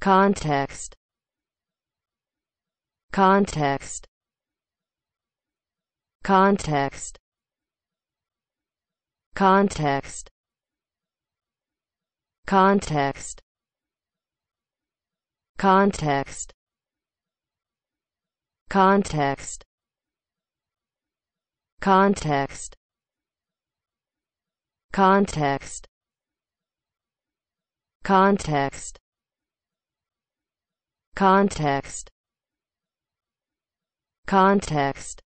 context context context context context context context context context context Context Context